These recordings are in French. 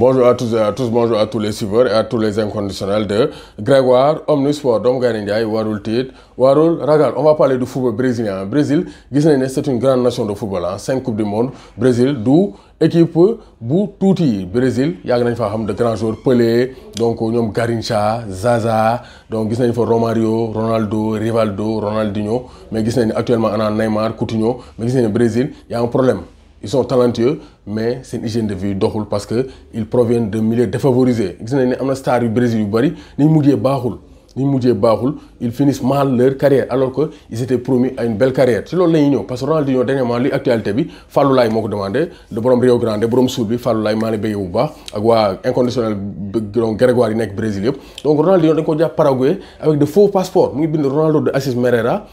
Bonjour à tous et à tous, bonjour à tous les suiveurs et à tous les inconditionnels de Grégoire, Omnisport, Dom Warul Tit, Warul, on va parler du football brésilien. Brésil, c'est une grande nation de football, hein, 5 Coupes du Monde, Brésil, d'où équipe bu Brésil il y a xam de grands joueurs Pelé donc Garincha, Zaza donc Romario Ronaldo Rivaldo Ronaldinho mais actuellement actuellement a Neymar Coutinho mais gis Brésil, il y a un problème ils sont talentueux mais c'est une hygiène de vie doxul parce que ils proviennent de milieux défavorisés Ils ont ne star du Brésil yu ni ñu mujjee ni ñu ils finissent mal leur carrière alors qu'ils étaient promis à une belle carrière C'est ce que ñuy parce que Ronaldinho dernièrement l'actualité, actualité bi Fallou demandé de borom Rio Grande de suul bi Fallou Laye maa ngi béyee ak inconditionnel Grégoire yi nekk brésilien. donc Ronaldinho dañ ko Paraguay avec de faux passeports mu ngi bind Ronaldo de Assis Merera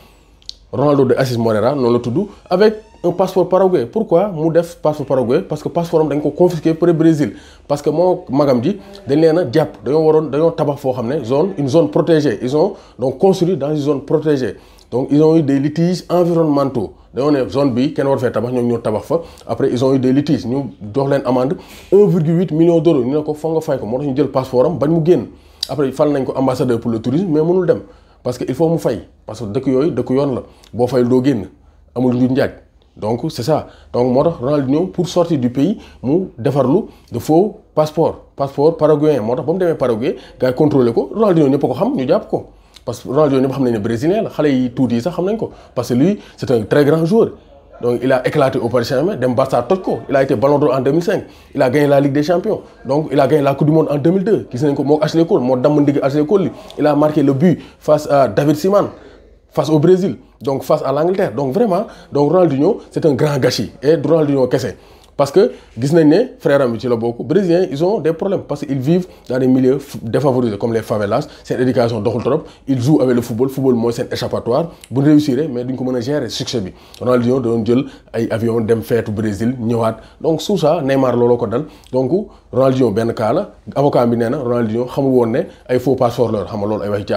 Ronaldo de Assis Moreira non tout avec un passeport paraguay pourquoi Mou def passeport paraguay parce que le passeport est confisqué pour le Brésil parce que mon magam dit, il y a des gens une zone protégée ils ont donc construit dans une zone protégée donc ils ont eu des litiges environnementaux Dans une zone bi kenn war tabac, tabax ñoom tabax tabac. après ils ont eu des litiges ñu jox une amende 1,8 million d'euros nous ont fait un nga fay ko moo le ñu passeport bañ mu après fal nañ ko ambassadeur pour le tourisme mais mënul dem parce que il faut mu fay parce que dëkk yooyu dëkk yoon la boo fay doo génn amul njuuj njaaj donc c'est ça donc moto tax Ronaldinho pour sortir du pays mu defarlu de faux passeport passeport paraguayen moto tax démé Paraguay gars contrôler ko Ronaldinho ñëpp ko xam ñu jàpp ko parce que Ronaldinho ñëpp xam nañ ne brésilien la xalé yi tout yi sax xam nañ ko parce que lui c'est un très grand joueur. Donc il a éclaté au Paris Saint-Germain, il a été Ballon d'Or en 2005 il a gagné la Ligue des Champions donc il a gagné la Coupe du Monde en 2002 il a marqué le but face à David Simon, face au Brésil donc face à l'Angleterre donc vraiment donc Ronaldinho c'est un grand gâchis et Ronaldinho c'est parce que vous voyez, frère am ci brésiliens ils ont des problèmes parce qu'ils vivent dans des milieux défavorisés comme les favelas C'est l'éducation doxul ils jouent avec le football le football c'est un échappatoire Vous réussirez, mais d'une ko mën pas gérer succès bi Ronaldinho doon jël ay avion dem au Brésil ñëwaat donc sous ça Neymar lolo ko dal donc Ronaldinho ben cas la avocat bi Ronaldo, Ronaldinho xamul woon ay faux passeport leur. ay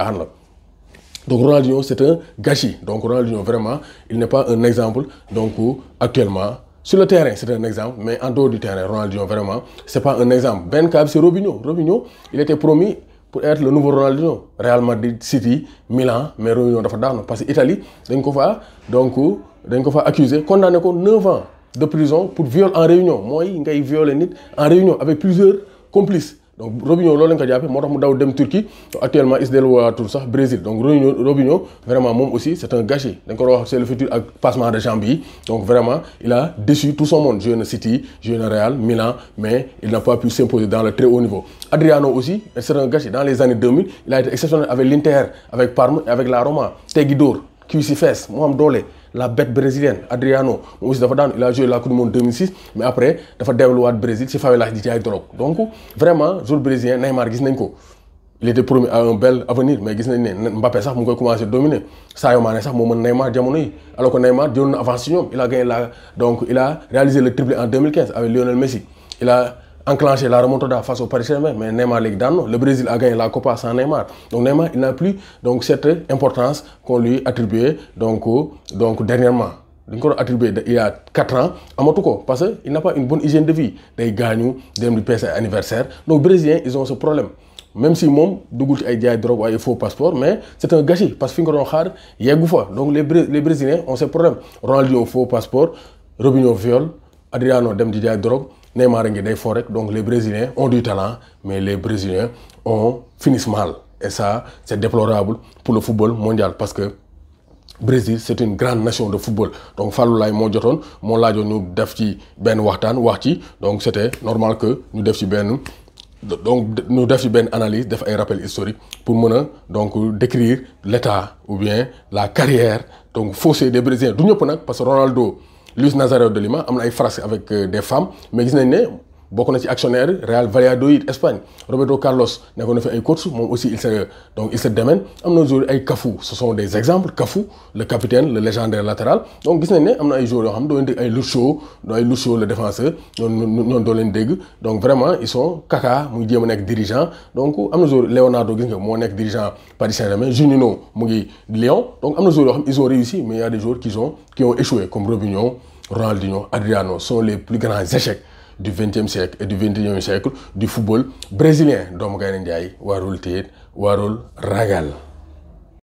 Donc Ronaldinho, c'est un gâchis. Donc Ronaldinho, vraiment, il n'est pas un exemple donc, actuellement sur le terrain, c'est un exemple, mais en dehors du terrain, Ronaldinho, vraiment, c'est pas un exemple. Ben Cab, c'est Robinho. Robinho, il était promis pour être le nouveau Ronaldinho. Real Madrid, City, Milan, mais Robinho, dafa parce que Italie, dañ donc il ko condamné à 9 ans de prison pour viol en réunion. Moi, il a violé en réunion avec plusieurs complices donc Robinho c'est ko Turquie actuellement is Brésil donc Robinho vraiment lui aussi c'est un gâchis c'est le futur passement de Jambi. donc vraiment il a déçu tout son monde Jeune City Jeune Real Milan mais il n'a pas pu s'imposer dans le très haut niveau Adriano aussi c'est un gâchis dans les années 2000 il a été exceptionnel avec l'Inter avec Parme et avec la Roma Teguidour, QCFS, Mohamed la bête brésilienne Adriano il a joué la coupe du monde 2006 mais après il dafa de Brésil c'est Favela di ci ay drogue donc vraiment joueur brésilien Neymar gis il était promis à un bel avenir mais il a Mbappé sax mu koy dominer il Mané sax moment Neymar jamono alors que Neymar il a gagné la donc il a réalisé le triplé en 2015 avec Lionel Messi il a Enclencher la remontada face au Paris Saint-Germain, mais Neymar le Brésil a gagné la Copa sans Neymar. Donc Neymar, il n'a plus donc, cette importance qu'on lui attribuait donc, euh, donc, dernièrement. attribué il y a 4 ans à Motoko, parce qu'il n'a pas une bonne hygiène de vie Il gagne dem di peese anniversaire donc brésiliens ils ont ce problème même si moom a dit ay y drogue un faux passeport mais c'est un gâchis parce que y a y a donc les brésiliens ont ce problème au faux passeport Robinho viol Adriano dem di drogue Neymar donc les brésiliens ont du talent mais les brésiliens ont finissent mal et ça c'est déplorable pour le football mondial parce que Brésil c'est une grande nation de football donc il faut que def ci donc c'était normal que nous def ci donc nous def ci analyse def rappel historique pour donc décrire l'état ou bien la carrière donc fossé des brésiliens du parce que Ronaldo. Luis Nazareth de Lima a a ay avec euh, des femmes mais ils n'ont ne bokk a ci actionnaire Real Valladolid Espagne Roberto Carlos nekkoon a fait un coach moi aussi il se donc il se démène eu jour ay Cafu ce sont des exemples kafou le capitaine le légendaire latéral donc gis nañ né am ay joueurs yo xam do ay Lucho Lucho le défenseur non non do len dégg donc vraiment ils sont Kaka muy jéem nek dirigeant donc am jour Leonardo gis nga moo dirigeant Paris Saint-Germain Juninho mu ngi Lyon donc am jour yo xam ils ont réussi mais il y a des joueurs qui ont qui ont échoué comme Robinho Ronaldinho Adriano sont les plus grands échecs du XXe siècle et du XXIe siècle du football brésilien doomu Gaynde un warul téye warul ragal